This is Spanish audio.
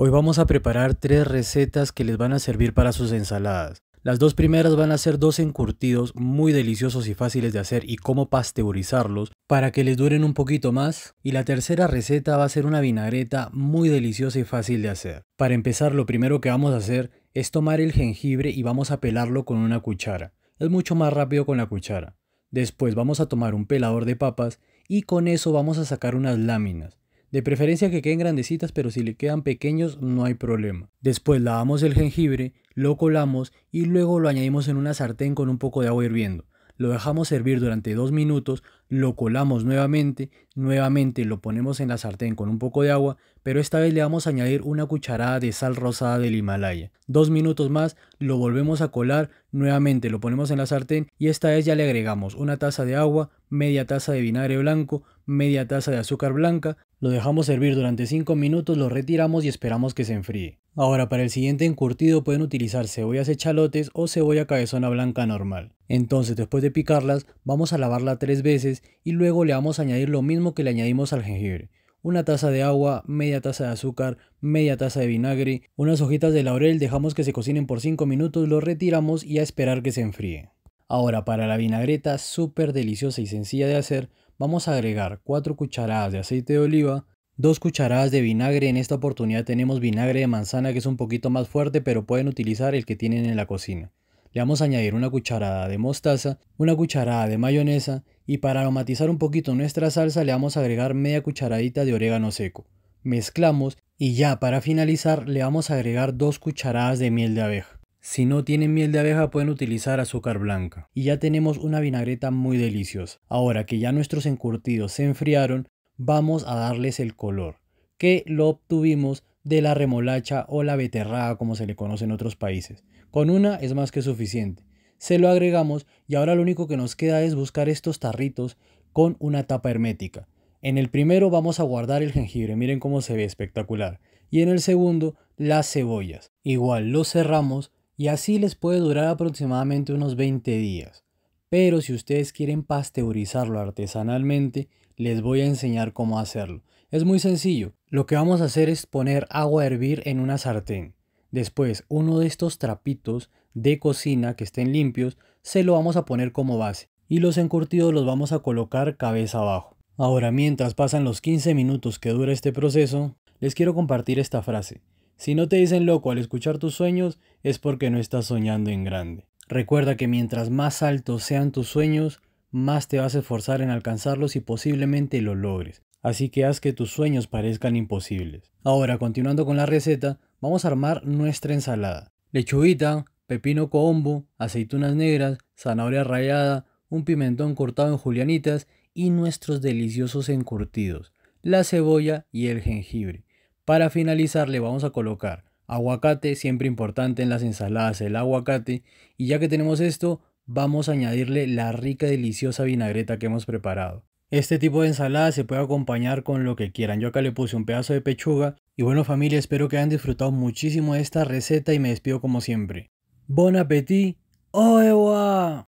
Hoy vamos a preparar tres recetas que les van a servir para sus ensaladas. Las dos primeras van a ser dos encurtidos muy deliciosos y fáciles de hacer y cómo pasteurizarlos para que les duren un poquito más. Y la tercera receta va a ser una vinagreta muy deliciosa y fácil de hacer. Para empezar lo primero que vamos a hacer es tomar el jengibre y vamos a pelarlo con una cuchara. Es mucho más rápido con la cuchara. Después vamos a tomar un pelador de papas y con eso vamos a sacar unas láminas. De preferencia que queden grandecitas, pero si le quedan pequeños no hay problema. Después lavamos el jengibre, lo colamos y luego lo añadimos en una sartén con un poco de agua hirviendo. Lo dejamos servir durante dos minutos, lo colamos nuevamente, nuevamente lo ponemos en la sartén con un poco de agua, pero esta vez le vamos a añadir una cucharada de sal rosada del Himalaya. Dos minutos más, lo volvemos a colar, nuevamente lo ponemos en la sartén y esta vez ya le agregamos una taza de agua, media taza de vinagre blanco, media taza de azúcar blanca, lo dejamos servir durante 5 minutos, lo retiramos y esperamos que se enfríe. Ahora para el siguiente encurtido pueden utilizar cebollas echalotes o cebolla cabezona blanca normal. Entonces después de picarlas vamos a lavarla 3 veces y luego le vamos a añadir lo mismo que le añadimos al jengibre. Una taza de agua, media taza de azúcar, media taza de vinagre, unas hojitas de laurel, dejamos que se cocinen por 5 minutos, lo retiramos y a esperar que se enfríe. Ahora para la vinagreta súper deliciosa y sencilla de hacer, vamos a agregar 4 cucharadas de aceite de oliva, 2 cucharadas de vinagre, en esta oportunidad tenemos vinagre de manzana que es un poquito más fuerte pero pueden utilizar el que tienen en la cocina. Le vamos a añadir una cucharada de mostaza, una cucharada de mayonesa y para aromatizar un poquito nuestra salsa le vamos a agregar media cucharadita de orégano seco. Mezclamos y ya para finalizar le vamos a agregar 2 cucharadas de miel de abeja. Si no tienen miel de abeja pueden utilizar azúcar blanca. Y ya tenemos una vinagreta muy deliciosa. Ahora que ya nuestros encurtidos se enfriaron, vamos a darles el color, que lo obtuvimos de la remolacha o la beterraga como se le conoce en otros países. Con una es más que suficiente. Se lo agregamos y ahora lo único que nos queda es buscar estos tarritos con una tapa hermética. En el primero vamos a guardar el jengibre, miren cómo se ve espectacular. Y en el segundo las cebollas. Igual lo cerramos y así les puede durar aproximadamente unos 20 días. Pero si ustedes quieren pasteurizarlo artesanalmente, les voy a enseñar cómo hacerlo. Es muy sencillo. Lo que vamos a hacer es poner agua a hervir en una sartén. Después, uno de estos trapitos de cocina que estén limpios, se lo vamos a poner como base. Y los encurtidos los vamos a colocar cabeza abajo. Ahora, mientras pasan los 15 minutos que dura este proceso, les quiero compartir esta frase. Si no te dicen loco al escuchar tus sueños, es porque no estás soñando en grande. Recuerda que mientras más altos sean tus sueños, más te vas a esforzar en alcanzarlos y posiblemente lo logres. Así que haz que tus sueños parezcan imposibles. Ahora, continuando con la receta, vamos a armar nuestra ensalada. Lechuguita, pepino combo, aceitunas negras, zanahoria rallada, un pimentón cortado en julianitas y nuestros deliciosos encurtidos, la cebolla y el jengibre. Para finalizar le vamos a colocar aguacate, siempre importante en las ensaladas el aguacate. Y ya que tenemos esto, vamos a añadirle la rica y deliciosa vinagreta que hemos preparado. Este tipo de ensalada se puede acompañar con lo que quieran. Yo acá le puse un pedazo de pechuga. Y bueno familia, espero que hayan disfrutado muchísimo de esta receta y me despido como siempre. Bon Appetit! ¡Oh,